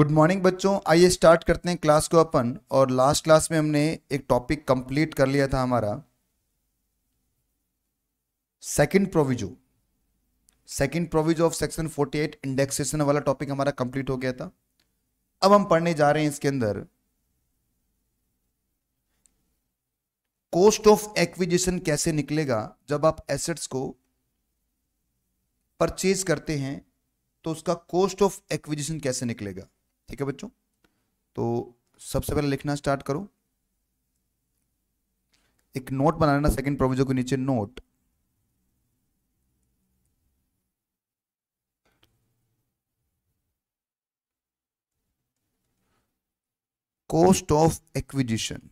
Good morning बच्चों आइए start करते हैं क्लास को अपन और लास्ट क्लास में हमने एक टॉपिक कंप्लीट कर लिया था हमारा second proviso second proviso of section 48 indexation वाला टॉपिक हमारा कंप्लीट हो गया था अब हम पढ़ने जा रहे हैं इसके अंदर कोस्ट ऑफ एक्विजिशन कैसे निकलेगा जब आप एसेट्स को परचेज करते हैं तो उसका कोस्ट ऑफ एक्विजिशन कैसे निकलेगा ठीक है बच्चों तो सबसे पहले लिखना स्टार्ट करो एक नोट बना लेना सेकंड प्रोविजो के नीचे नोट कॉस्ट ऑफ एक्विजिशन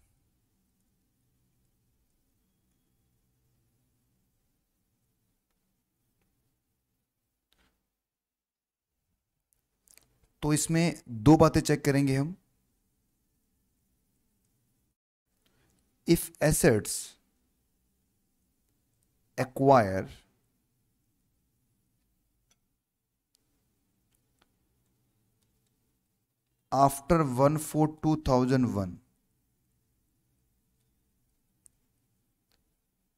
तो इसमें दो बातें चेक करेंगे हम if assets acquire after one four two thousand one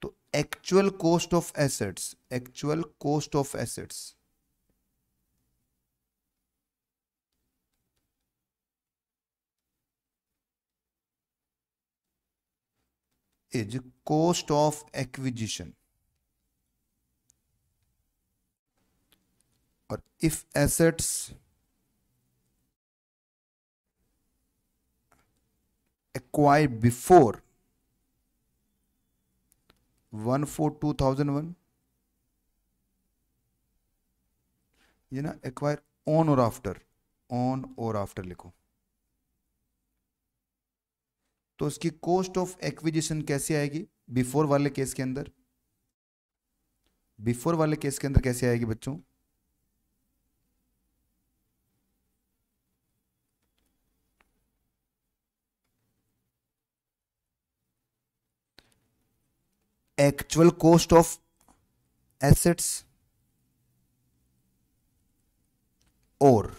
तो actual cost of assets actual cost of assets is cost of acquisition or if assets acquired before 1 4 2001 ये ना acquire on और आफ्टर ऑन और after लिखो तो उसकी cost of acquisition कैसे आएगी बिफोर वाले केस के अंदर बिफोर वाले केस के अंदर कैसे आएगी बच्चों एक्चुअल कॉस्ट ऑफ एसेट्स और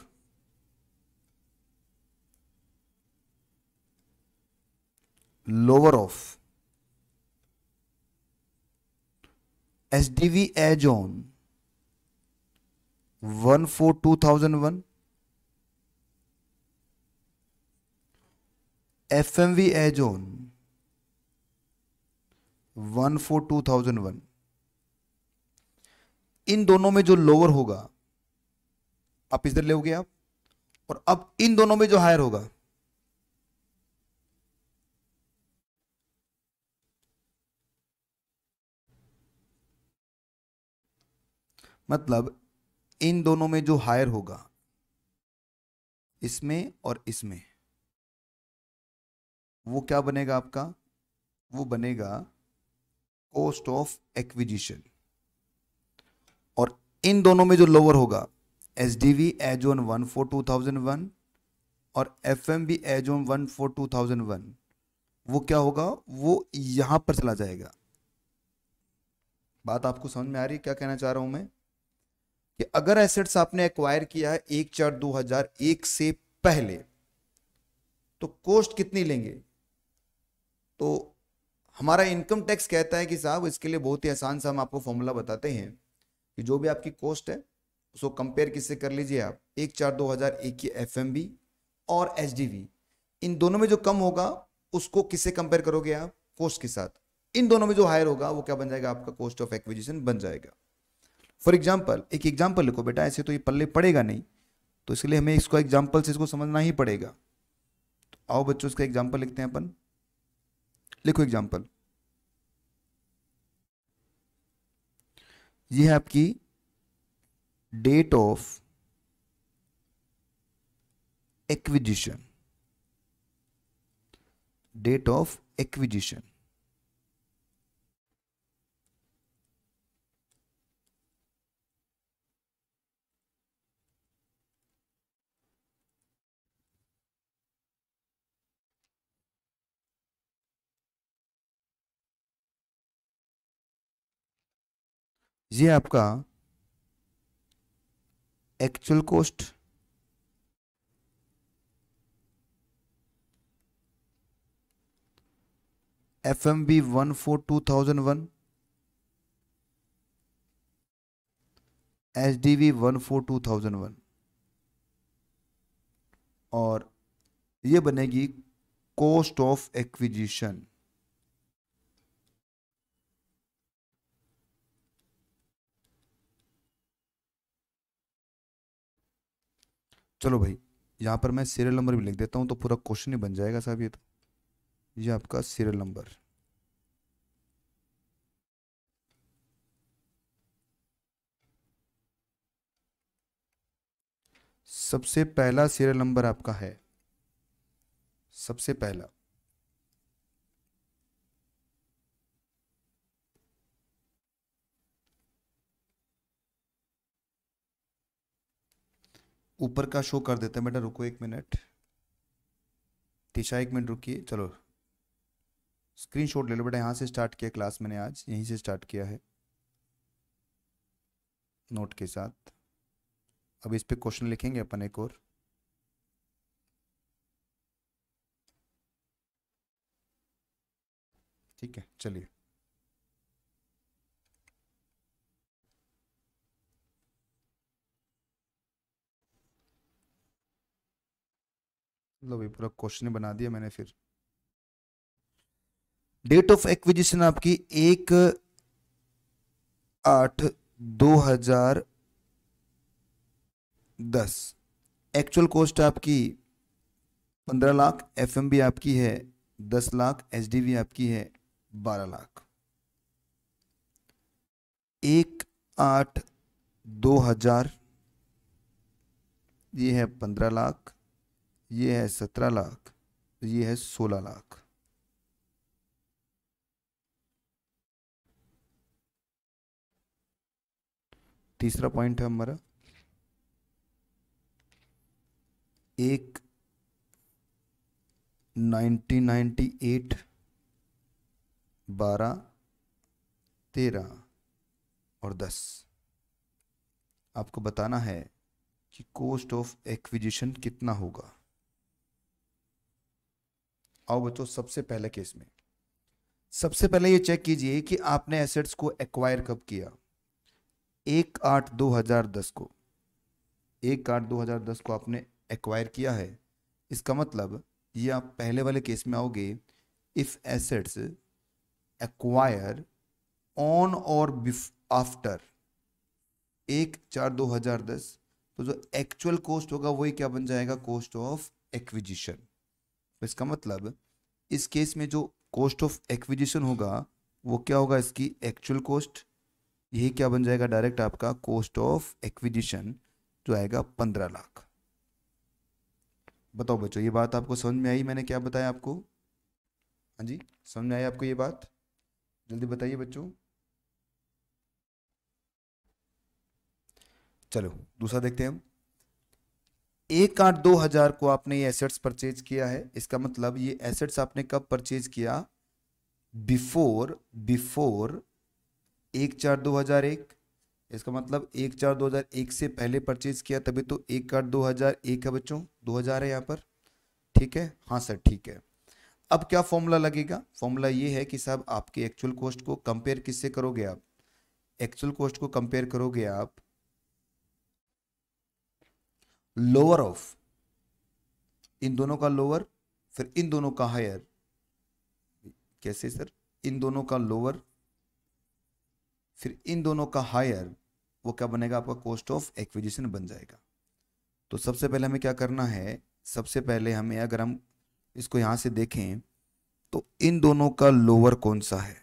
lower of SDV edge on 142001 FMV two thousand 142001 इन दोनों में जो लोअर होगा आप इधर लेगे आप और अब इन दोनों में जो हायर होगा मतलब इन दोनों में जो हायर होगा इसमें और इसमें वो क्या बनेगा आपका वो बनेगा कॉस्ट ऑफ एक्विजिशन और इन दोनों में जो लोअर होगा S D V as on one four two thousand one और F M B as on one four two thousand one वो क्या होगा वो यहां पर चला जाएगा बात आपको समझ में आ रही है क्या कहना चाह रहा हूं मैं कि अगर एसेट्स आपने एक्वायर किया है एक चार दो हजार एक से पहले तो कोस्ट कितनी लेंगे तो हमारा इनकम टैक्स कहता है कि साहब इसके लिए बहुत ही आसान सा हम आपको फॉर्मूला बताते हैं कि जो भी आपकी कोस्ट है उसको कंपेयर किससे कर लीजिए आप एक चार दो हजार एक की एफ और एच इन दोनों में जो कम होगा उसको किससे कंपेयर करोगे आप कोस्ट के साथ इन दोनों में जो हायर होगा वो क्या बन जाएगा आपका कोस्ट ऑफ एक्विजिशन बन जाएगा फॉर एग्जाम्पल एक एग्जाम्पल लिखो बेटा ऐसे तो ये पल्ले पड़ेगा नहीं तो इसलिए हमें इसको एग्जाम्पल से इसको समझना ही पड़ेगा तो आओ बच्चों इसका एग्जाम्पल लिखते हैं अपन लिखो एग्जाम्पल ये है आपकी date of acquisition date of acquisition ये आपका actual cost F M B one four two thousand one H D V one four two thousand one और ये बनेगी कॉस्ट ऑफ एक्विजिशन चलो भाई यहाँ पर मैं सीरियल नंबर भी लिख देता हूँ तो पूरा क्वेश्चन ही बन जाएगा साहब ये तो ये आपका सीरियल नंबर सबसे पहला सीरियल नंबर आपका है सबसे पहला ऊपर का शो कर देते हैं बेटा रुको एक मिनट तीशा एक मिनट रुकिए चलो स्क्रीनशॉट ले लो बेटा यहाँ से स्टार्ट किया क्लास मैंने आज यहीं से स्टार्ट किया है नोट के साथ अब इस पे क्वेश्चन लिखेंगे अपन एक और ठीक है चलिए लो मतलब भाई पूरा क्वेश्चन बना दिया मैंने फिर डेट ऑफ एक्विजिशन आपकी एक आठ दो हजार दस एक्चुअल कॉस्ट आपकी पंद्रह लाख एफएमबी आपकी है दस लाख एसडीवी आपकी है बारह लाख एक आठ दो हजार ये है पंद्रह लाख ये है सत्रह लाख ये है सोलह लाख तीसरा पॉइंट है हमारा एक 1998 बारह तेरह और दस आपको बताना है कि कॉस्ट ऑफ एक्विजिशन कितना होगा आओ बच्चों सबसे पहले केस में सबसे पहले ये चेक कीजिए कि आपने एसेट्स को एक्वायर कब किया एक आठ दो हजार दस को एक आठ दो हजार दस को आपने एक्वायर किया है इसका मतलब ये आप पहले वाले केस में आओगे इफ एसेट्स एक्वायर ऑन और आफ्टर एक चार दो हजार दस तो जो एक्चुअल कॉस्ट होगा वही क्या बन जाएगा कॉस्ट ऑफ एक्विजिशन इसका मतलब इस केस में जो कॉस्ट ऑफ एक्विजिशन होगा वो क्या होगा इसकी एक्चुअल कॉस्ट यही क्या बन जाएगा डायरेक्ट आपका कॉस्ट ऑफ एक्विजिशन जो आएगा पंद्रह लाख बताओ बच्चों ये बात आपको समझ में आई मैंने क्या बताया आपको हाँ जी समझ में आई आपको ये बात जल्दी बताइए बच्चों चलो दूसरा देखते हैं हम एक आठ दो हजार को आपने ये एसेट्स परचेज किया है इसका मतलब ये एसेट्स आपने कब परचेज किया बिफोर बिफोर एक चार दो हजार एक इसका मतलब एक चार दो हजार एक से पहले परचेज किया तभी तो एक आठ दो हजार एक है बच्चों दो हजार है यहाँ पर ठीक है हाँ सर ठीक है अब क्या फॉर्मूला लगेगा फॉर्मूला ये है कि साहब आपके एक्चुअल कॉस्ट को कंपेयर किससे करोगे आप एक्चुअल कॉस्ट को कंपेयर करोगे आप लोअर ऑफ इन दोनों का लोअर फिर इन दोनों का हायर कैसे सर इन दोनों का लोअर फिर इन दोनों का हायर वो क्या बनेगा आपका कॉस्ट ऑफ एक्विजिशन बन जाएगा तो सबसे पहले हमें क्या करना है सबसे पहले हमें अगर हम इसको यहां से देखें तो इन दोनों का लोअर कौन सा है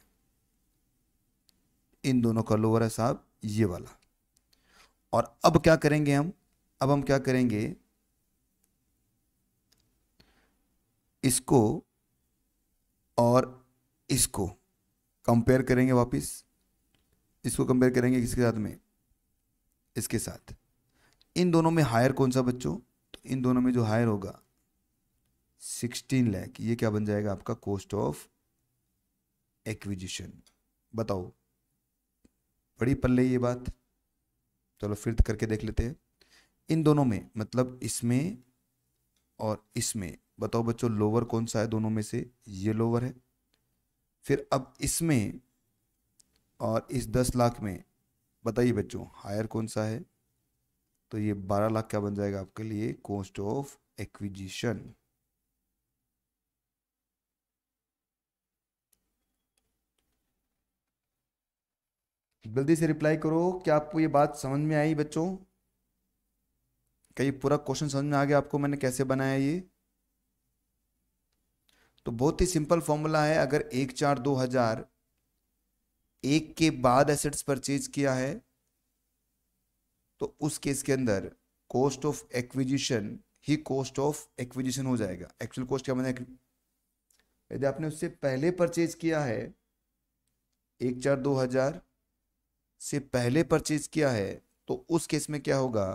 इन दोनों का लोअर है साहब ये वाला और अब क्या करेंगे हम अब हम क्या करेंगे इसको और इसको कंपेयर करेंगे वापस इसको कंपेयर करेंगे किसके साथ में इसके साथ इन दोनों में हायर कौन सा बच्चों तो इन दोनों में जो हायर होगा सिक्सटीन लैख ये क्या बन जाएगा आपका कॉस्ट ऑफ एक्विजिशन बताओ बड़ी पल्ले ये बात चलो फिर तो करके देख लेते हैं इन दोनों में मतलब इसमें और इसमें बताओ बच्चों लोअर कौन सा है दोनों में से ये लोअर है फिर अब इसमें और इस दस लाख में बताइए बच्चों हायर कौन सा है तो ये बारह लाख क्या बन जाएगा आपके लिए कॉस्ट ऑफ एक्विजिशन जल्दी से रिप्लाई करो क्या आपको ये बात समझ में आई बच्चों क्या ये पूरा क्वेश्चन समझ में आ गया आपको मैंने कैसे बनाया ये तो बहुत ही सिंपल फॉर्मूला है अगर एक चार दो हजार एक के बाद एसेट्स परचेज किया है तो उस केस के अंदर कॉस्ट ऑफ एक्विजिशन ही कॉस्ट ऑफ एक्विजिशन हो जाएगा एक्चुअल कॉस्ट क्या बना यदि आपने उससे पहले परचेज किया है एक चार दो हजार से पहले परचेज किया है तो उस केस में क्या होगा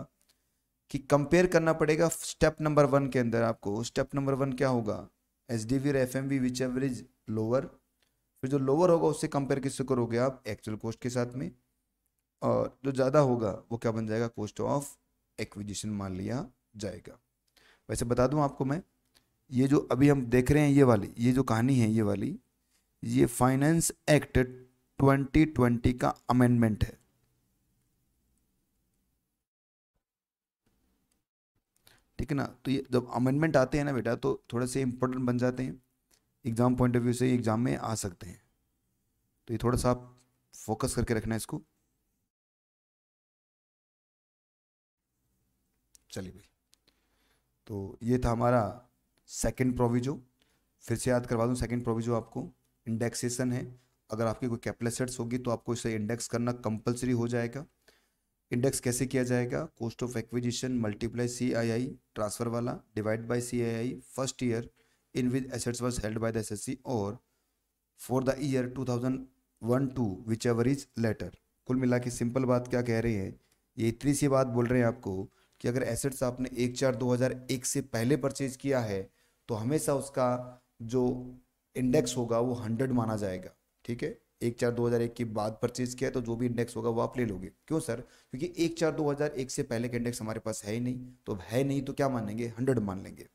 कि कंपेयर करना पड़ेगा स्टेप नंबर वन के अंदर आपको स्टेप नंबर वन क्या होगा एच डी वी और F M V which average lower फिर जो लोअर होगा उससे कंपेयर किससे करोगे आप एक्चुअल कॉस्ट के साथ में और जो ज़्यादा होगा वो क्या बन जाएगा कॉस्ट ऑफ एक्विजिशन मान लिया जाएगा वैसे बता दूँ आपको मैं ये जो अभी हम देख रहे हैं ये वाली ये जो कहानी है ये वाली ये फाइनेंस एक्ट 2020 का अमेंडमेंट है ठीक है ना तो ये जब अमेंडमेंट आते हैं ना बेटा तो थोड़ा से इम्पोर्टेंट बन जाते हैं एग्ज़ाम पॉइंट ऑफ व्यू से एग्ज़ाम में आ सकते हैं तो ये थोड़ा सा आप फोकस करके रखना है इसको चलिए भाई तो ये था हमारा सेकंड प्रोविजो फिर से याद करवा दूँ सेकंड प्रोविजो आपको इंडेक्सेशन है अगर आपकी कोई कैपलेसेट्स होगी तो आपको इसे इंडेक्स करना कंपलसरी हो जाएगा इंडेक्स कैसे किया जाएगा cost of acquisition multiply C I I transfer वाला divide by C I I first year in with assets was held by the S S C और for the year two thousand one two whichever is later कुल मिला के simple बात क्या कह रहे हैं ये इतनी सी बात बोल रहे हैं आपको कि अगर एसेट्स आपने एक चार दो हज़ार एक से पहले परचेज किया है तो हमेशा उसका जो इंडेक्स होगा वो हंड्रेड माना जाएगा ठीक है एक चार दो हज़ार एक के बाद परचेज किया तो जो भी इंडेक्स होगा वो आप ले लोगे क्यों सर क्योंकि एक चार दो हज़ार एक से पहले का इंडेक्स हमारे पास है ही नहीं तो अब है नहीं तो क्या मानेंगे हंड्रेड मान लेंगे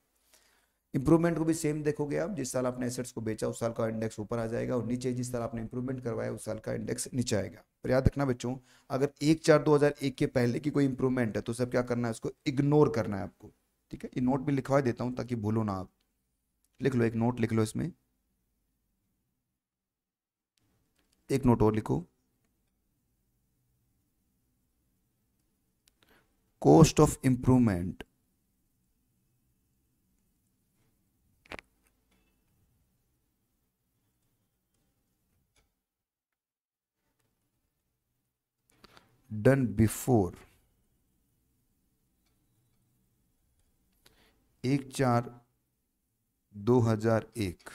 इंप्रूवमेंट को भी सेम देखोगे आप जिस साल आपने एसेट्स को बेचा उस साल का इंडेक्स ऊपर आ जाएगा और नीचे जिस साल आपने इंप्रूवमेंट करवाया उस साल का इंडेक्स नीचे आएगा पर याद रखना बच्चों अगर एक चार दो हज़ार एक के पहले की कोई इंप्रूवमेंट है तो सब क्या करना है उसको इग्नोर करना है आपको ठीक है ये नोट भी लिखवा देता हूँ ताकि भूलो ना आप लिख लो एक नोट लिख लो इसमें एक नोट और लिखो cost of improvement done before एक चार दो हजार एक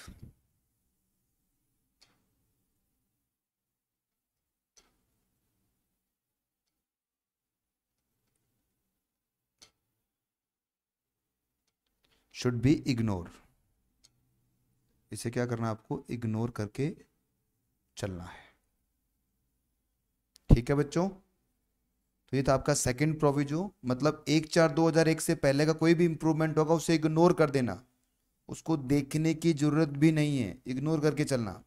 शुड बी इग्नोर इसे क्या करना आपको इग्नोर करके चलना है ठीक है बच्चों तो ये था आपका सेकंड प्रोविजो मतलब एक चार दो हजार एक से पहले का कोई भी इंप्रूवमेंट होगा उसे इग्नोर कर देना उसको देखने की जरूरत भी नहीं है इग्नोर करके चलना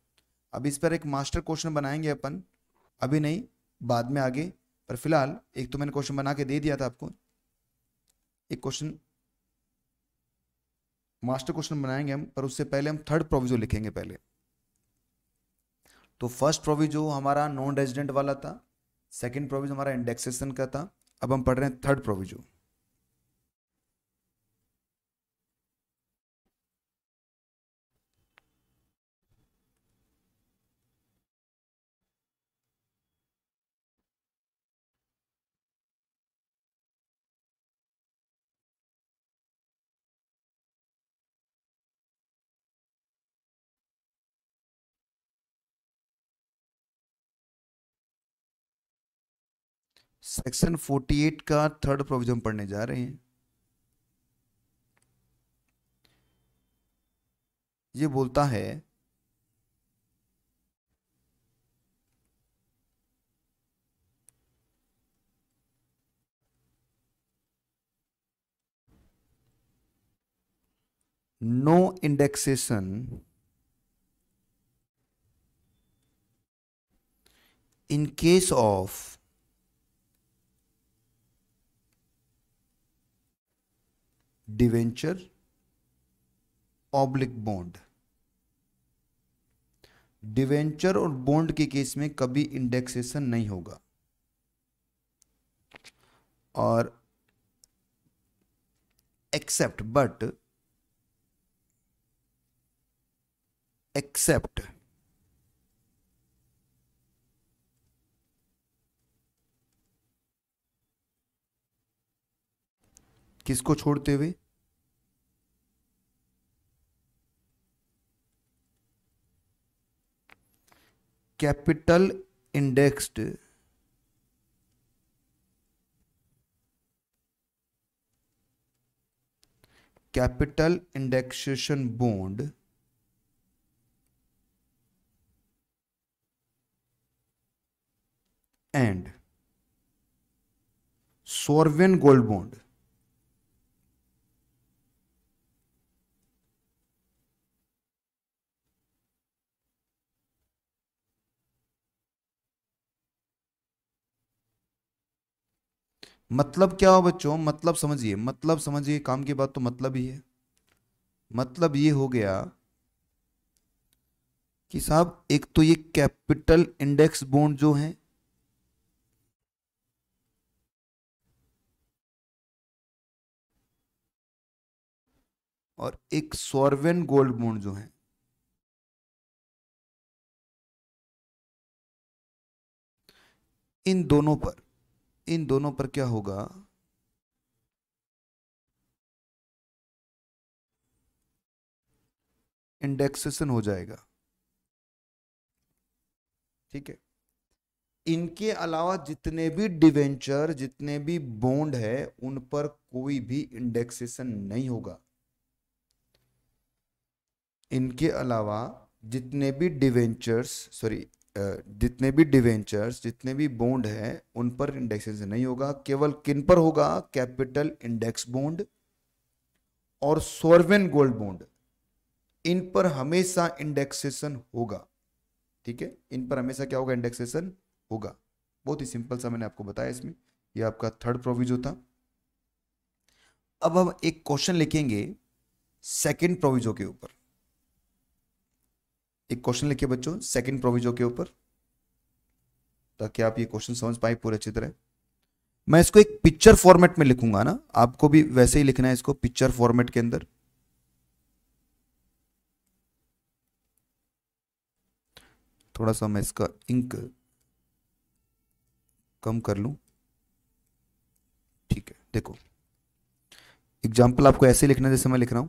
अब इस पर एक मास्टर क्वेश्चन बनाएंगे अपन अभी नहीं बाद में आगे पर फिलहाल एक तो मैंने क्वेश्चन बना के दे दिया था आपको एक क्वेश्चन मास्टर क्वेश्चन बनाएंगे हम पर उससे पहले हम थर्ड प्रोविजो लिखेंगे पहले तो फर्स्ट प्रोविजो हमारा नॉन रेजिडेंट वाला था सेकंड प्रोविजो हमारा इंडेक्सेशन का था अब हम पढ़ रहे हैं थर्ड प्रोविजो सेक्शन 48 का थर्ड प्रोविजन पढ़ने जा रहे हैं ये बोलता है no indexation in case of debenture oblique bond debenture और बॉन्ड के केस में कभी इंडेक्सेशन नहीं होगा और एक्सेप्ट बट एक्सेप्ट किसको छोड़ते हुए capital indexed capital indexation bond and sovereign gold bond मतलब क्या हो बच्चों मतलब समझिए मतलब समझिए काम की बात तो मतलब ही है मतलब ये हो गया कि साहब एक तो ये कैपिटल इंडेक्स बोन्ड जो है और एक सॉर्वेन गोल्ड बोन्ड जो है इन दोनों पर इन दोनों पर क्या होगा इंडेक्सेशन हो जाएगा ठीक है इनके अलावा जितने भी डिवेंचर जितने भी बॉन्ड है उन पर कोई भी इंडेक्सेशन नहीं होगा इनके अलावा जितने भी डिवेंचर्स सॉरी जितने भी डिवेंचर्स जितने भी बोन्ड है उन पर इंडेक्सेशन नहीं होगा केवल किन पर होगा कैपिटल इंडेक्स बोन्ड और सोरवेन गोल्ड बॉन्ड इन पर हमेशा इंडेक्सेशन होगा ठीक है इन पर हमेशा क्या होगा इंडेक्सेशन होगा बहुत ही सिंपल सा मैंने आपको बताया इसमें यह आपका थर्ड प्रोविजो था अब हम एक क्वेश्चन लिखेंगे सेकंड प्रोविजो के ऊपर एक क्वेश्चन लिखिए बच्चों सेकंड प्रोविजो के ऊपर ताकि आप ये क्वेश्चन समझ पाए पूरे अच्छी तरह मैं इसको एक पिक्चर फॉर्मेट में लिखूंगा ना आपको भी वैसे ही लिखना है इसको पिक्चर फॉर्मेट के अंदर थोड़ा सा मैं इसका इंक कम कर लू ठीक है देखो एग्जाम्पल आपको ऐसे लिखना जैसे मैं लिख रहा हूं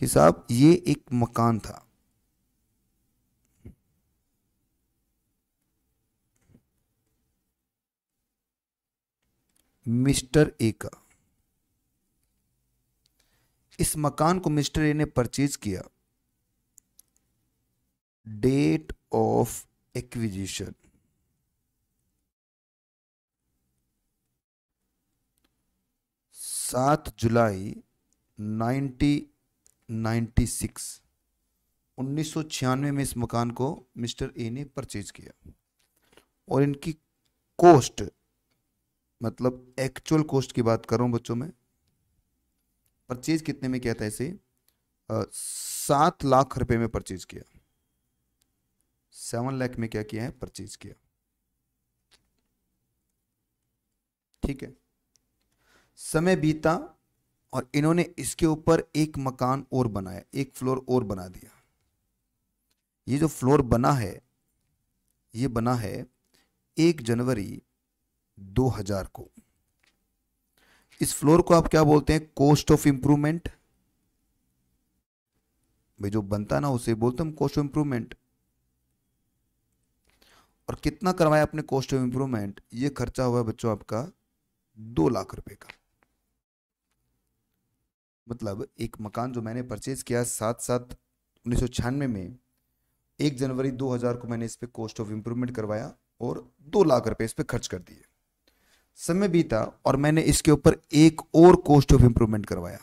कि साहब ये एक मकान था मिस्टर ए का इस मकान को मिस्टर ए ने परचेज किया डेट ऑफ एक्विजिशन सात जुलाई नाइनटी 1996 में इस मकान को मिस्टर ए ने परचेज किया और इनकी कोस्ट मतलब एक्चुअल कोस्ट की बात करूं बच्चों में परचेज कितने में किया था इसे सात लाख रुपए में परचेज किया सेवन लाख में क्या किया है परचेज किया ठीक है समय बीता और इन्होंने इसके ऊपर एक मकान और बनाया एक फ्लोर और बना दिया ये जो फ्लोर बना है ये बना है एक जनवरी 2000 को इस फ्लोर को आप क्या बोलते हैं कोस्ट ऑफ इंप्रूवमेंट भाई जो बनता ना उसे बोलते हम कोस्ट ऑफ इंप्रूवमेंट और कितना करवाया आपने कोस्ट ऑफ इंप्रूवमेंट ये खर्चा हुआ बच्चों आपका दो लाख रुपए का मतलब एक मकान जो मैंने परचेज़ किया सात सात उन्नीस में एक जनवरी 2000 को मैंने इस पर कॉस्ट ऑफ इंप्रूवमेंट करवाया और दो लाख रुपए इस पर खर्च कर दिए समय बीता और मैंने इसके ऊपर एक और कॉस्ट ऑफ इंप्रूवमेंट करवाया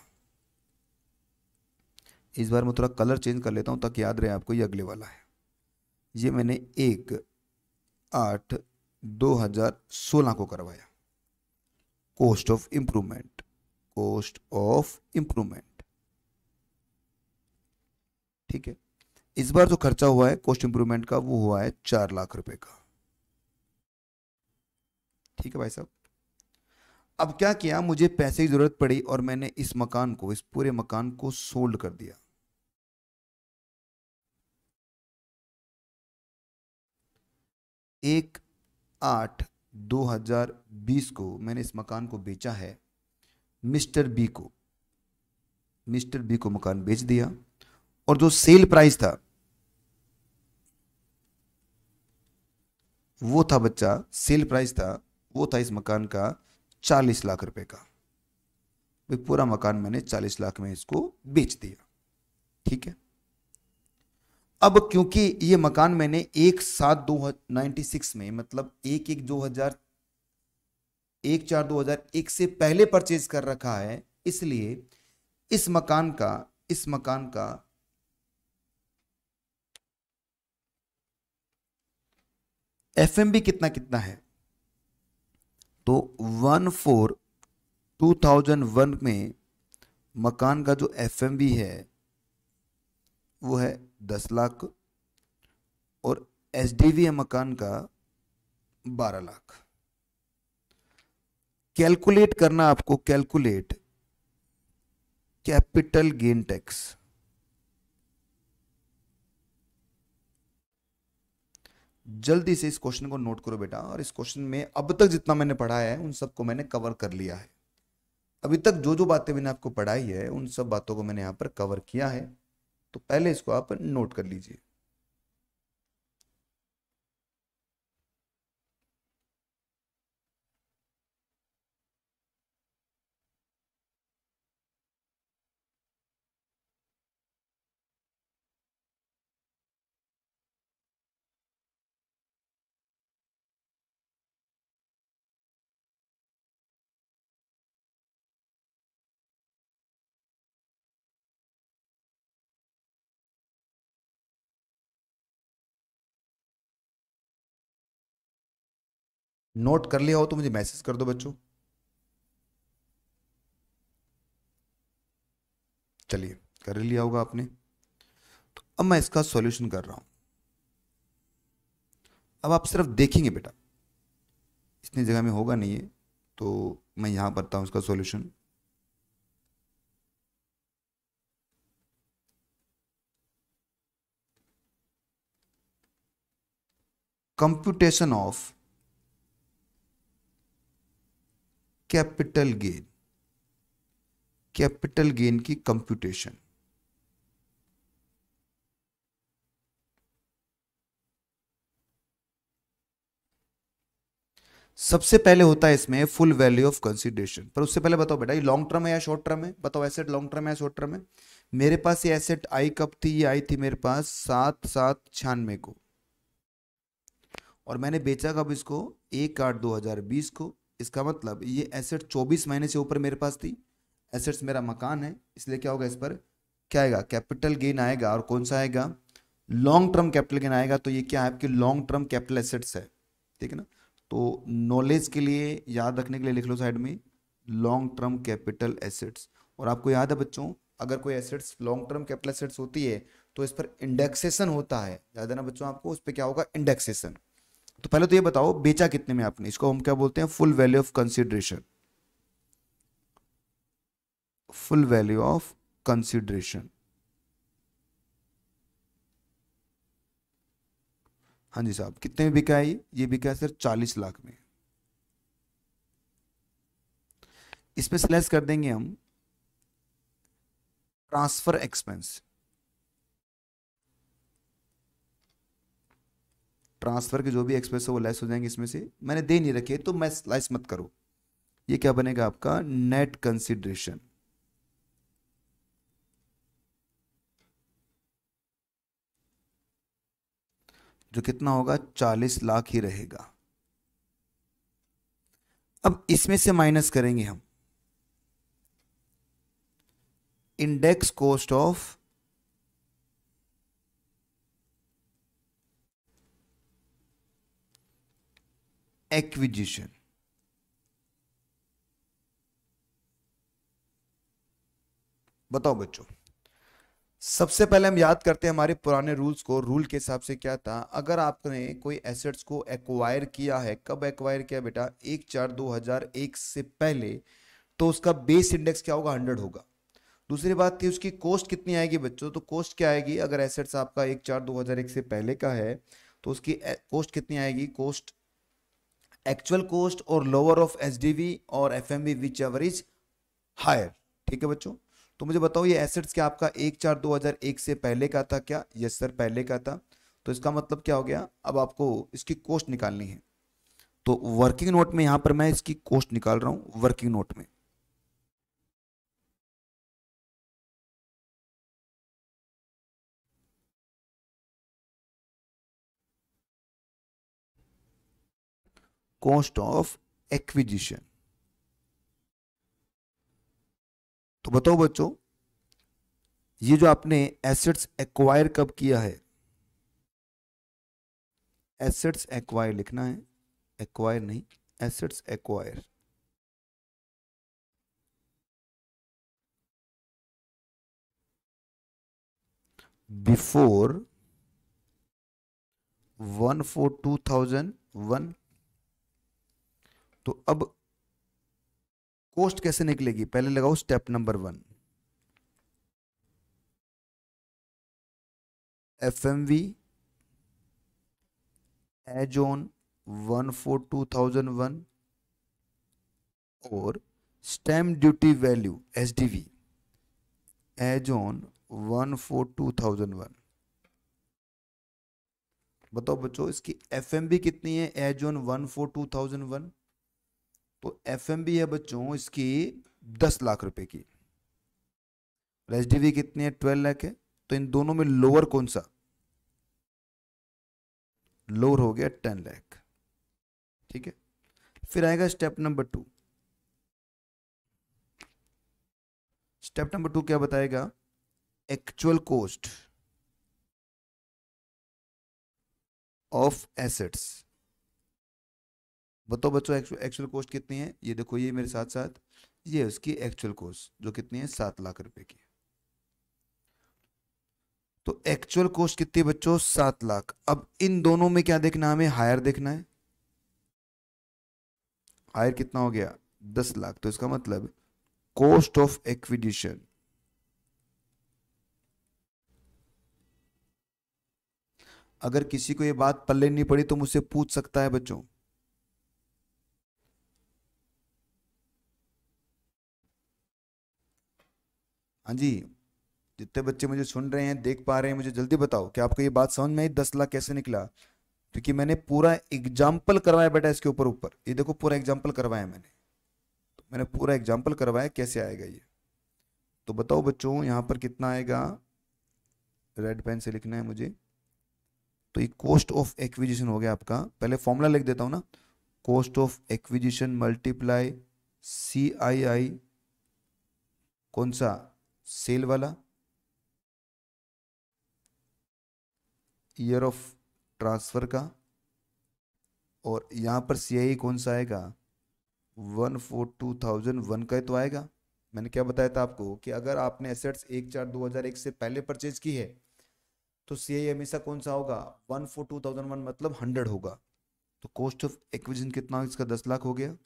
इस बार मैं थोड़ा कलर चेंज कर लेता हूँ ताकि याद रहे आपको ये अगले वाला है ये मैंने एक आठ दो हजार सोलह को करवाया cost of improvement cost of improvement ठीक है इस बार जो खर्चा हुआ है कोस्ट इंप्रूवमेंट का वो हुआ है चार लाख रुपए का ठीक है भाई साहब अब क्या किया मुझे पैसे की जरूरत पड़ी और मैंने इस मकान को इस पूरे मकान को सोल्ड कर दिया एक आठ दो हजार बीस को मैंने इस मकान को बेचा है मिस्टर बी को मिस्टर बी को मकान बेच दिया और जो सेल प्राइस था वो था बच्चा सेल प्राइस था वो था इस मकान का चालीस लाख रुपए का भाई पूरा मकान मैंने चालीस लाख में इसको बेच दिया ठीक है अब क्योंकि ये मकान मैंने एक सात दो नाइन्टी सिक्स में मतलब एक एक दो हजार एक चार दो हजार एक से पहले परचेज कर रखा है इसलिए इस मकान का इस मकान का एफ एम बी कितना कितना है तो one four two thousand one में मकान का जो एफ एम बी है वो है दस लाख और एस डी वी है मकान का बारह लाख कैलकुलेट करना आपको कैलकुलेट कैपिटल गेन टैक्स जल्दी से इस क्वेश्चन को नोट करो बेटा और इस क्वेश्चन में अब तक जितना मैंने पढ़ा है उन सबको मैंने कवर कर लिया है अभी तक जो जो बातें मैंने आपको पढ़ाई है उन सब बातों को मैंने यहां पर कवर किया है तो पहले इसको आप नोट कर लीजिए नोट कर लिया हो तो मुझे मैसेज कर दो बच्चों चलिए कर लिया होगा आपने तो अब मैं इसका सॉल्यूशन कर रहा हूं अब आप सिर्फ देखेंगे बेटा इतनी जगह में होगा नहीं है तो मैं यहां हूं इसका solution computation of capital gain capital gain की कंप्यूटेशन सबसे पहले होता है इसमें फुल वैल्यू ऑफ कंसिडरेशन पर उससे पहले बताओ बेटा ये लॉन्ग टर्म है या शॉर्ट टर्म है बताओ एसेट लॉन्ग टर्म है या शॉर्ट टर्म है मेरे पास ये एसेट आई कब थी ये आई थी मेरे पास सात सात छियानवे को और मैंने बेचा कब इसको एक आठ दो हजार बीस को इसका मतलब ये एसेट चौबीस महीने से ऊपर मेरे पास थी एसेट्स मेरा मकान है इसलिए क्या होगा इस पर क्या आएगा कैपिटल गेन आएगा और कौन सा आएगा लॉन्ग टर्म कैपिटल गेन आएगा तो ये क्या है आपकी लॉन्ग टर्म कैपिटल एसेट्स है ठीक है ना तो नॉलेज के लिए याद रखने के लिए लिख लो साइड में लॉन्ग टर्म कैपिटल एसेट्स और आपको याद है बच्चों अगर कोई assets long term capital assets होती है तो इस पर इंडेक्सेशन होता है याद है ना बच्चों आपको उस पर क्या होगा इंडेक्सेशन तो पहले तो ये बताओ बेचा कितने में आपने इसको हम क्या बोलते हैं full value of consideration full value of consideration हाँ जी साहब कितने में बिका है ये बिका है सर चालीस लाख में इसमें स्लैश कर देंगे हम ट्रांसफर एक्सपेंस ट्रांसफ़र के जो भी एक्सपेंस है वो लेस हो जाएंगे इसमें से मैंने दे नहीं रखे तो मैं स्लाइस मत करो ये क्या बनेगा आपका नेट कंसिडरेशन जो कितना होगा चालीस लाख ही रहेगा अब इसमें से माइनस करेंगे हम इंडेक्स कॉस्ट ऑफ acquisition. बताओ बच्चों सबसे पहले हम याद करते हैं हमारे पुराने रूल्स को रूल के हिसाब से क्या था अगर आपने कोई एसेट्स को एक्वायर किया है कब एक्वायर किया बेटा एक चार दो हजार एक से पहले तो उसका बेस इंडेक्स क्या होगा हंड्रेड होगा दूसरी बात थी उसकी कॉस्ट कितनी आएगी बच्चों तो कॉस्ट क्या आएगी अगर एसेट्स आपका एक चार दो हजार एक से पहले का है तो उसकी कॉस्ट कितनी आएगी कॉस्ट एक्चुअल कोस्ट और लोअर ऑफ एस और F M whichever is higher ठीक है बच्चों तो मुझे बताओ ये एसेट्स क्या आपका एक चार दो हजार एक से पहले का था क्या यस सर पहले का था तो इसका मतलब क्या हो गया अब आपको इसकी कॉस्ट निकालनी है तो वर्किंग नोट में यहां पर मैं इसकी कॉस्ट निकाल रहा हूँ वर्किंग नोट में कॉस्ट ऑफ एक्विजिशन तो बताओ बच्चों ये जो आपने एसेट्स एक्वायर कब किया है एसेट्स एक्वायर लिखना है एक्वायर नहीं assets acquire before one four two thousand one तो अब कॉस्ट कैसे निकलेगी पहले लगाओ step number one F M V as on one four two thousand one और duty value as on one four two thousand one बताओ बच्चों इसकी एफ कितनी है as on one four two thousand one तो एफ है बच्चों इसकी दस लाख रुपए की एच डी कितनी है ट्वेल्व लाख है तो इन दोनों में लोअर कौन सा लोअर हो गया टेन लाख ठीक है फिर आएगा step number two step number two क्या बताएगा एक्चुअल कोस्ट ऑफ एसेट्स बताओ बच्चों एक्चुअल कॉस्ट कितनी है ये देखो ये मेरे साथ साथ ये उसकी एक्चुअल कॉस्ट जो कितनी है सात लाख रुपए की तो एक्चुअल कॉस्ट कितनी है बच्चों सात लाख अब इन दोनों में क्या देखना हमें हायर देखना है हायर कितना हो गया दस लाख तो इसका मतलब कॉस्ट ऑफ एक्विडिशन अगर किसी को ये बात पल्ले नहीं पड़ी तो मुझसे पूछ सकता है बच्चों हाँ जी जितने बच्चे मुझे सुन रहे हैं देख पा रहे हैं मुझे जल्दी बताओ कि आपको ये बात समझ में आई दस लाख कैसे निकला क्योंकि मैंने पूरा एग्जाम्पल करवाया बेटा इसके ऊपर ऊपर ये देखो पूरा एग्जाम्पल करवाया मैंने तो मैंने पूरा एग्जाम्पल करवाया कैसे आएगा ये तो बताओ बच्चों यहाँ पर कितना आएगा रेड पेन से लिखना है मुझे तो ये कॉस्ट ऑफ एक्विजिशन हो गया आपका पहले फॉर्मूला लिख देता हूँ ना cost of acquisition multiply C I I कौन सा सेल वाला ईयर ऑफ ट्रांसफ़र का और यहां पर सी e कौन सा आएगा one four two thousand one का तो आएगा मैंने क्या बताया था आपको कि अगर आपने एसेट्स एक चार दो हज़ार एक से पहले परचेज की है तो सी e हमेशा कौन सा होगा one four two thousand one मतलब हंड्रेड होगा तो कॉस्ट ऑफ एक्विजन कितना इसका दस लाख हो गया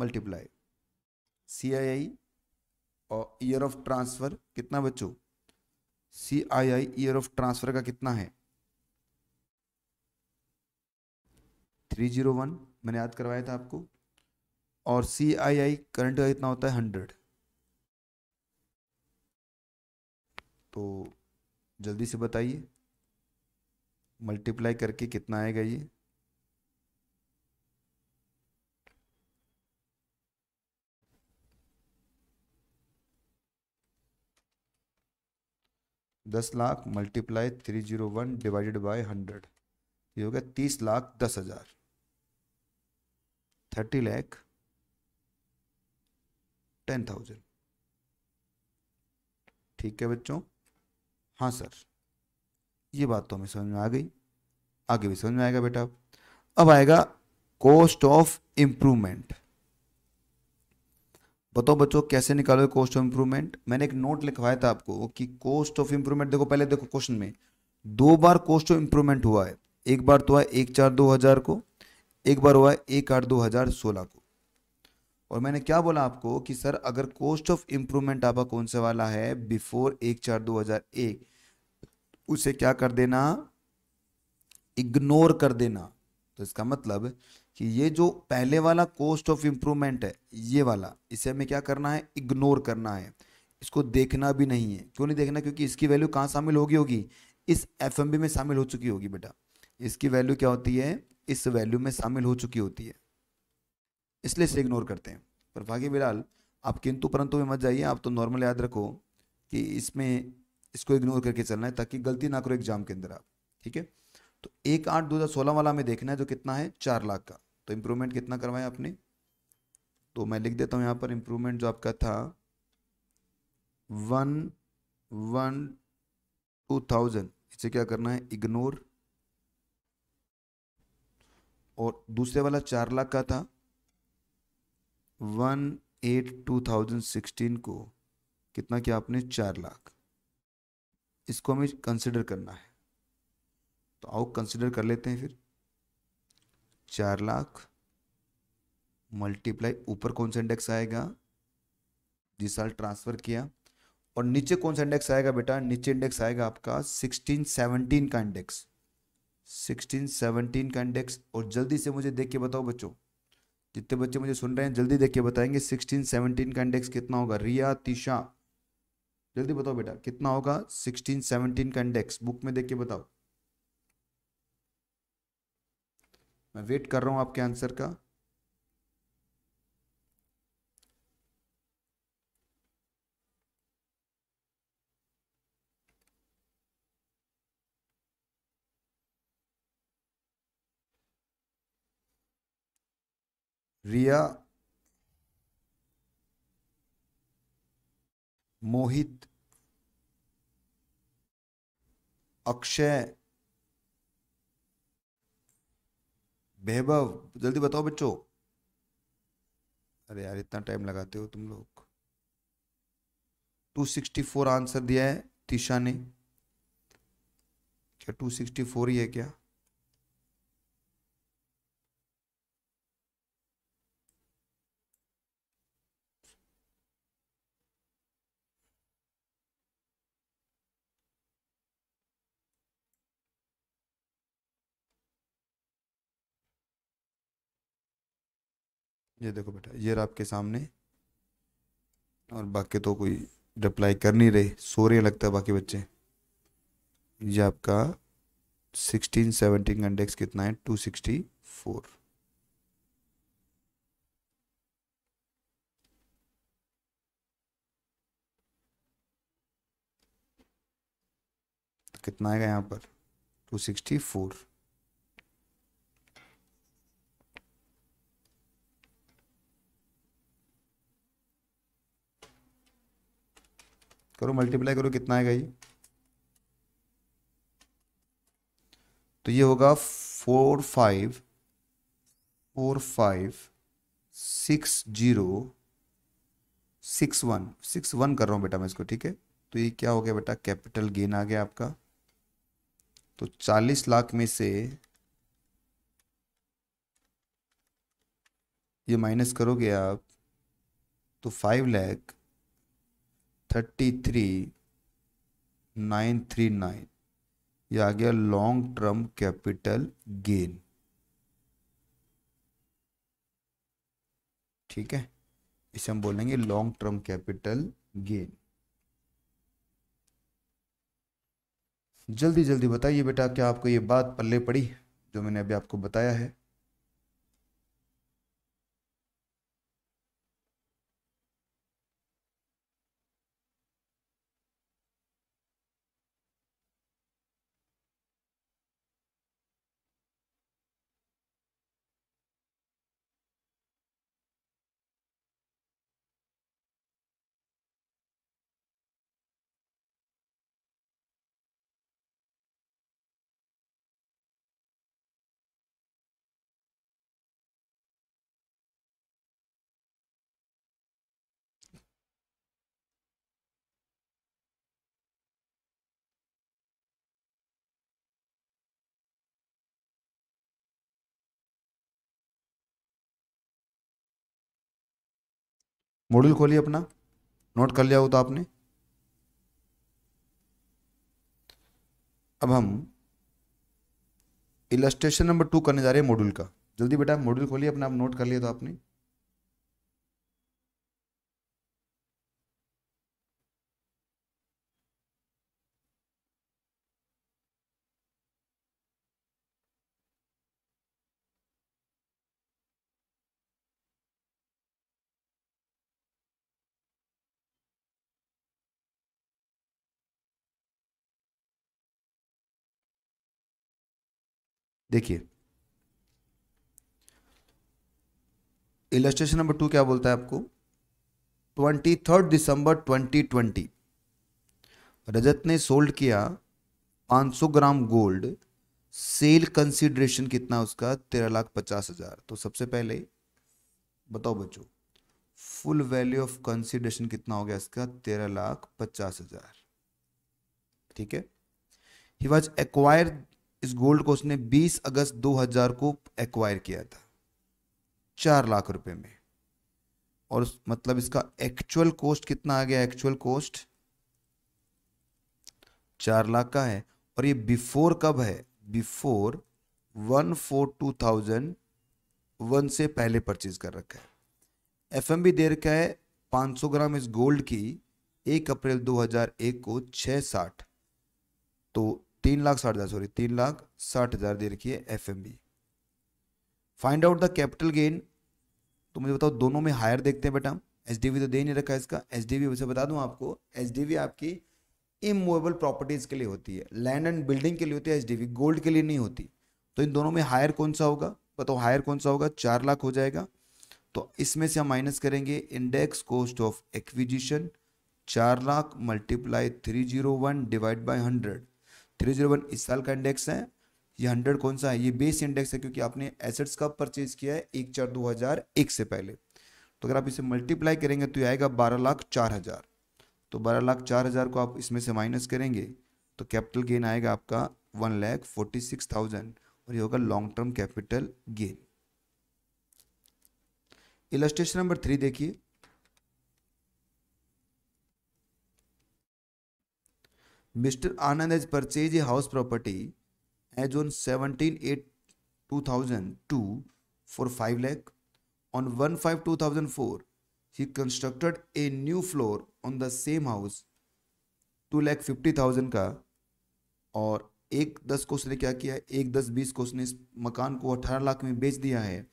मल्टीप्लाई आई और ईयर ऑफ ट्रांसफ़र कितना बच्चों आई ईयर ऑफ ट्रांसफ़र का कितना है थ्री जीरो वन मैंने याद करवाया था आपको और सी आई आई करंट का कितना होता है हंड्रेड तो जल्दी से बताइए मल्टीप्लाई करके कितना आएगा ये दस lakh multiply three zero one divided by hundred ये हो गया तीस लाख दस हजार थर्टी लैख टेन थाउजेंड ठीक है बच्चों हाँ सर ये बात तो हमें समझ में आ गई आगे भी समझ में आएगा बेटा अब आएगा कॉस्ट ऑफ इम्प्रूवमेंट बताओ बच्चों कैसे निकालोगे कॉस्ट ऑफ इंप्रूवमेंट मैंने एक नोट लिखवाया था आपको कि कॉस्ट ऑफ इंप्रूवमेंट देखो पहले देखो क्वेश्चन में दो बार कॉस्ट ऑफ इंप्रूवमेंट हुआ है एक बार तो हुआ एक चार दो हज़ार को एक बार हुआ है एक आठ दो हज़ार सोलह को और मैंने क्या बोला आपको कि सर अगर कॉस्ट ऑफ इंप्रूवमेंट आपका कौन सा वाला है बिफोर एक चार दो हज़ार एक उसे क्या कर देना इग्नोर कर देना तो इसका मतलब कि ये जो पहले वाला कोस्ट ऑफ इम्प्रूवमेंट है ये वाला इसे हमें क्या करना है इग्नोर करना है इसको देखना भी नहीं है क्यों नहीं देखना क्योंकि इसकी वैल्यू कहाँ शामिल होगी होगी इस एफ में शामिल हो चुकी होगी बेटा इसकी वैल्यू क्या होती है इस वैल्यू में शामिल हो चुकी होती है इसलिए इसे इग्नोर करते हैं पर भाग्य बिलाल आप किंतु परंतु में मत जाइए आप तो नॉर्मल याद रखो कि इसमें इसको इग्नोर करके चलना है ताकि गलती ना करो एग्जाम के अंदर आप ठीक है तो एक आठ दो हज़ार सोलह वाला हमें देखना है जो कितना है चार लाख का तो इम्प्रूवमेंट कितना करवाया आपने तो मैं लिख देता हूँ यहाँ पर इम्प्रूवमेंट जो आपका था वन वन टू थाउजेंड इसे क्या करना है इग्नोर और दूसरे वाला चार लाख का था one eight two thousand sixteen को कितना किया आपने चार लाख इसको हमें कंसिडर करना है तो आओ कंसिडर कर लेते हैं फिर चार लाख मल्टीप्लाई ऊपर कौन सा इंडेक्स आएगा जिस साल ट्रांसफर किया और नीचे कौन सा इंडेक्स आएगा बेटा नीचे इंडेक्स आएगा आपका सिक्सटीन सेवनटीन का इंडेक्स सिक्सटीन सेवनटीन का इंडेक्स और जल्दी से मुझे देख के बताओ बच्चों जितने बच्चे मुझे सुन रहे हैं जल्दी देख के बताएंगे सिक्सटीन सेवनटीन का इंडेक्स कितना होगा रिया तिशा जल्दी बताओ बेटा कितना होगा सिक्सटीन सेवनटीन का इंडेक्स बुक में देख के बताओ मैं वेट कर रहा हूं आपके आंसर का रिया मोहित अक्षय वैभव जल्दी बताओ बच्चों अरे यार इतना टाइम लगाते हो तुम लोग 264 आंसर दिया है तीशा ने क्या 264 ही है क्या ये देखो बेटा ये आपके सामने और बाकी तो कोई रिप्लाई कर नहीं रहे सो रहे लगता है बाकी बच्चे ये आपका सिक्सटीन सेवनटीन का इंडेक्स कितना है टू सिक्सटी फोर कितना आएगा यहाँ पर टू सिक्सटी फोर करो मल्टीप्लाई करो कितना आएगा ये तो ये होगा four five four five six zero six one six one कर रहा हूँ बेटा मैं इसको ठीक है तो ये क्या हो गया बेटा कैपिटल गेन आ गया आपका तो चालीस लाख में से ये माइनस करोगे आप तो five lakh thirty three nine three nine ये आ गया लॉन्ग टर्म कैपिटल गेन ठीक है इसे हम बोलेंगे लॉन्ग टर्म कैपिटल गेन जल्दी जल्दी बताइए बेटा क्या आपको ये बात पल्ले पड़ी जो मैंने अभी आपको बताया है मॉड्यूल खोलिए अपना नोट कर लिया हो तो आपने अब हम इलस्ट्रेशन नंबर टू करने जा रहे हैं मॉड्यूल का जल्दी बेटा मॉड्यूल खोलिए अपना आप नोट कर लिया तो आपने देखिए इलेस्ट्रेशन नंबर टू क्या बोलता है आपको ट्वेंटी थर्ड दिसंबर ट्वेंटी ट्वेंटी रजत ने सोल्ड किया 500 ग्राम गोल्ड सेल कंसिडरेशन कितना उसका तेरह लाख पचास हजार तो सबसे पहले बताओ बच्चों फुल वैल्यू ऑफ कंसिडरेशन कितना हो गया इसका तेरह लाख पचास हजार ठीक है ही वॉज एक्वायर इस गोल्ड को उसने 20 अगस्त 2000 को एक्वायर किया था चार लाख रुपए में और उस, मतलब इसका एक्चुअल कॉस्ट कितना आ गया एक्चुअल कॉस्ट चार लाख का है और ये बिफोर कब है before one four two thousand one से पहले परचेज कर रखा है एफ एम बी दे रखा है पांच सौ ग्राम इस गोल्ड की एक अप्रैल दो हजार एक को छ साठ तो तीन लाख साठ हज़ार सॉरी तीन लाख साठ हज़ार दे रखिए F M B find out the capital gain तो मुझे बताओ दोनों में हायर देखते हैं बेटा एच डी वी तो दे नहीं रखा है इसका एच डी वी वैसे बता दूं आपको एच डी वी आपकी इमूवेबल प्रॉपर्टीज़ के लिए होती है लैंड एंड बिल्डिंग के लिए होती है एच डी वी गोल्ड के लिए नहीं होती तो इन दोनों में हायर कौन सा होगा बताओ हायर कौन सा होगा चार लाख हो जाएगा तो इसमें से हम माइनस करेंगे इंडेक्स कॉस्ट ऑफ एक्विजिशन चार lakh multiply three zero one divide by hundred three zero one इस साल का इंडेक्स है ये हंड्रेड कौन सा है ये बेस इंडेक्स है क्योंकि आपने एसेट्स कब परचेज किया है एक चार दो हजार एक से पहले तो अगर आप इसे मल्टीप्लाई करेंगे तो ये आएगा बारह लाख चार हजार तो बारह लाख चार हजार को आप इसमें से माइनस करेंगे तो कैपिटल गेन आएगा आपका one lakh forty six thousand और ये होगा long term capital gain illustration number three देखिए Mr Anand has purchase a house property as on seventeen eight two thousand two for five lakh on one five two thousand four he constructed a new floor on the same house two lakh fifty thousand का और एक दस को उसने क्या किया एक दस बीस को उसने इस मकान को अठारह लाख में बेच दिया है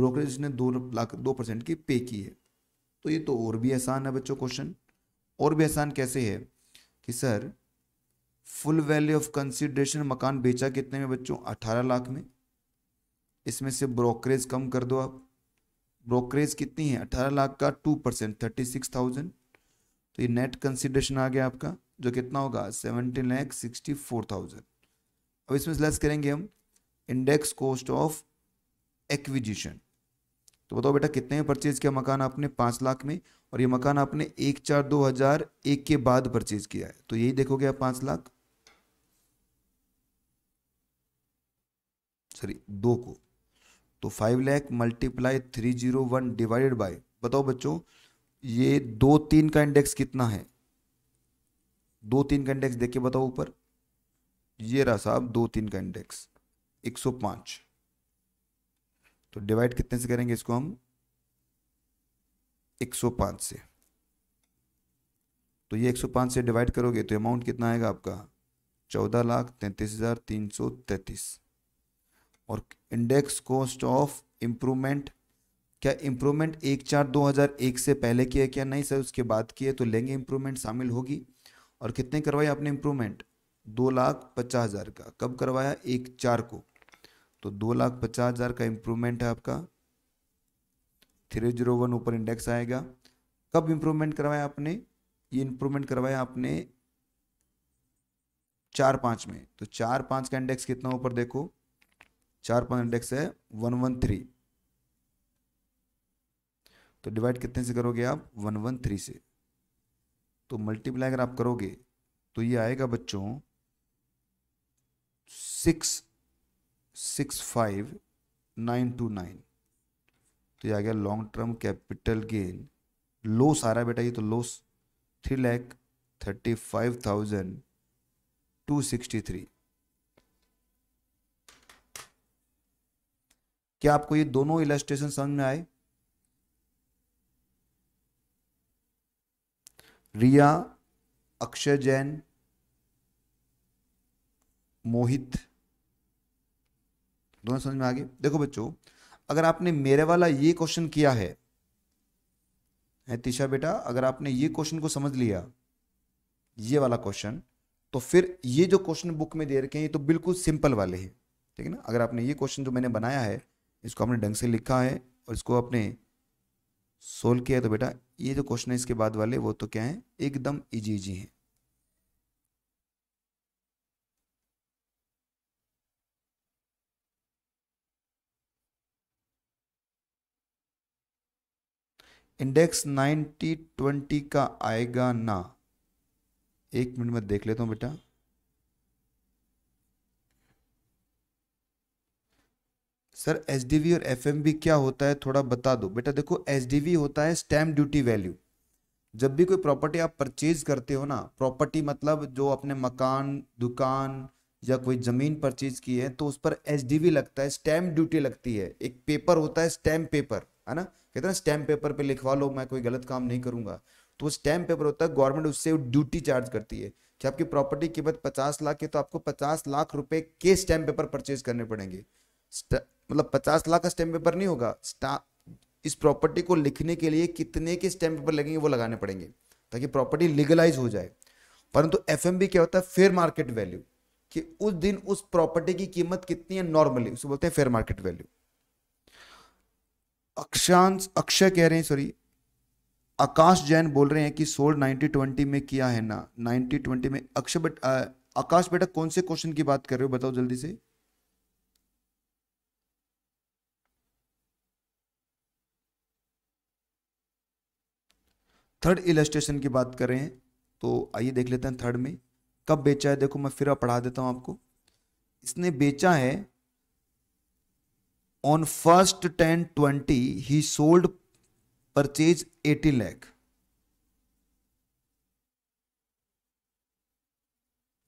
ब्रोकरेज उसने दो लाख दो परसेंट की पे की है तो ये तो और भी आसान है बच्चों क्वेश्चन और भी आसान कैसे है कि sir full value of consideration मकान बेचा कितने में बच्चों अठारह लाख में इसमें से ब्रोकरेज कम कर दो आप ब्रोकरेज कितनी है अठारह लाख का two percent thirty six thousand तो ये नेट कंसिडरेशन आ गया आपका जो कितना होगा seventeen lakh sixty four thousand अब इसमें लेस करेंगे हम इंडेक्स कॉस्ट ऑफ एक्विजिशन तो बताओ बेटा कितने में परचेज किया मकान आपने पाँच लाख में और ये मकान आपने एक चार दो हज़ार एक के बाद परचेज किया है तो यही देखोगे आप पाँच लाख सॉरी दो को तो five lakh multiply three zero one divided by बताओ बच्चों ये दो तीन का इंडेक्स कितना है दो तीन का इंडेक्स देखिए बताओ ऊपर ये रहा साहब दो तीन का इंडेक्स एक सौ पांच तो डिवाइड कितने से करेंगे इसको हम एक सौ पांच से तो ये एक सौ पांच से डिवाइड करोगे तो अमाउंट कितना आएगा आपका चौदह लाख तैंतीस हज़ार तीन सौ तैतीस और इंडेक्स कॉस्ट ऑफ इम्प्रूवमेंट क्या इम्प्रूवमेंट एक चार दो हज़ार एक से पहले की है क्या नहीं सर उसके बाद की है तो लेंगे इम्प्रूवमेंट शामिल होगी और कितने करवाई आपने इम्प्रूवमेंट दो लाख पचास हज़ार का कब करवाया एक चार को तो दो लाख पचास हज़ार का इम्प्रूवमेंट है आपका थ्री जीरो वन ऊपर इंडेक्स आएगा कब इम्प्रूवमेंट करवाया आपने ये इम्प्रूवमेंट करवाया आपने चार पाँच में तो चार पाँच का इंडेक्स कितना ऊपर देखो चार पांच इंडेक्स है वन वन थ्री तो डिवाइड कितने से करोगे आप वन वन थ्री से तो मल्टीप्लाई अगर आप करोगे तो ये आएगा बच्चों six six five nine two nine तो ये आ गया long term capital gain loss आ रहा है बेटा ये तो loss three lakh thirty five thousand two sixty three क्या आपको ये दोनों इलेस्ट्रेशन समझ में आए रिया अक्षय जैन मोहित दोनों समझ में आ गए देखो बच्चों अगर आपने मेरे वाला ये क्वेश्चन किया है तिशा बेटा अगर आपने ये क्वेश्चन को समझ लिया ये वाला क्वेश्चन तो फिर ये जो क्वेश्चन बुक में दे रखे हैं ये तो बिल्कुल सिंपल वाले हैं ठीक है ना अगर आपने ये क्वेश्चन जो मैंने बनाया है इसको आपने ढंग से लिखा है और इसको आपने सोल्व किया है तो बेटा ये जो क्वेश्चन है इसके बाद वाले वो तो क्या है एकदम इजी इजी है इंडेक्स नाइनटी ट्वेंटी का आएगा ना एक मिनट में देख लेता हूं बेटा सर एस और एफ क्या होता है थोड़ा बता दो बेटा देखो एस होता है स्टैम्प ड्यूटी वैल्यू जब भी कोई प्रॉपर्टी आप परचेज करते हो ना प्रॉपर्टी मतलब जो अपने मकान दुकान या कोई ज़मीन परचेज की है तो उस पर एस लगता है स्टैम्प ड्यूटी लगती है एक पेपर होता है स्टैम्प पेपर है ना कहते हैं स्टैम्प पेपर पे लिखवा लो मैं कोई गलत काम नहीं करूंगा तो वो स्टैम्प पेपर होता है गवर्नमेंट उससे ड्यूटी चार्ज करती है कि आपकी प्रॉपर्टी कीमत पचास लाख है तो आपको पचास लाख रुपए के स्टैम्प पेपर परचेज करने पड़ेंगे मतलब पचास लाख का स्टैम्प पेपर नहीं होगा इस प्रॉपर्टी को लिखने के लिए कितने के स्टैम्प पेपर लगेंगे वो लगाने पड़ेंगे ताकि प्रॉपर्टी लीगलाइज हो जाए परंतु एफ क्या होता है फेयर मार्केट वैल्यू कि उस दिन उस प्रॉपर्टी की कीमत कितनी है नॉर्मली उसे बोलते हैं फेयर मार्केट वैल्यू अक्षांश अक्षय कह रहे हैं सॉरी आकाश जैन बोल रहे हैं कि सोल्ड 9020 में किया है ना 9020 में अक्षय बट आकाश बेटा कौन से क्वेश्चन की बात कर रहे हो बताओ जल्दी से थर्ड इलस्ट्रेशन की बात करें तो आइए देख लेते हैं थर्ड में कब बेचा है देखो मैं फिर पढ़ा देता हूं आपको इसने बेचा है ऑन फर्स्ट टेन ट्वेंटी ही सोल्ड परचेज एटी लैख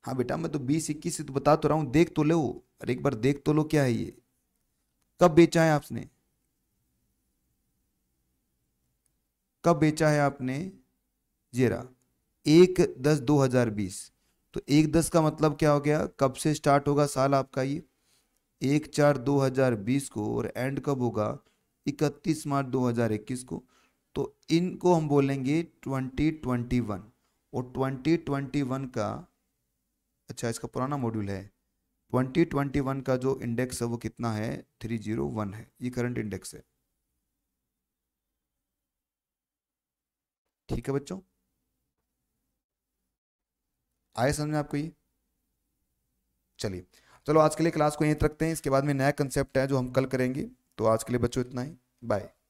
हाँ बेटा मैं तो बीस इक्कीस से तो बता तो रहा हूं देख तो लो अरे एक बार देख तो लो क्या है ये कब बेचा है आपने कब बेचा है आपने जेरा एक दस दो हज़ार बीस तो एक दस का मतलब क्या हो गया कब से स्टार्ट होगा साल आपका ये एक चार दो हज़ार बीस को और एंड कब होगा इकतीस मार्च दो हज़ार इक्कीस को तो इनको हम बोलेंगे ट्वेंटी ट्वेंटी वन और ट्वेंटी ट्वेंटी वन का अच्छा इसका पुराना मॉड्यूल है ट्वेंटी ट्वेंटी वन का जो इंडेक्स है वो कितना है थ्री जीरो वन है ये करंट इंडेक्स है ठीक है बच्चों आया समझ में आपको ये चलिए चलो आज के लिए क्लास को यहीं तक रखते हैं इसके बाद में नया कंसेप्ट है जो हम कल करेंगे तो आज के लिए बच्चों इतना ही बाय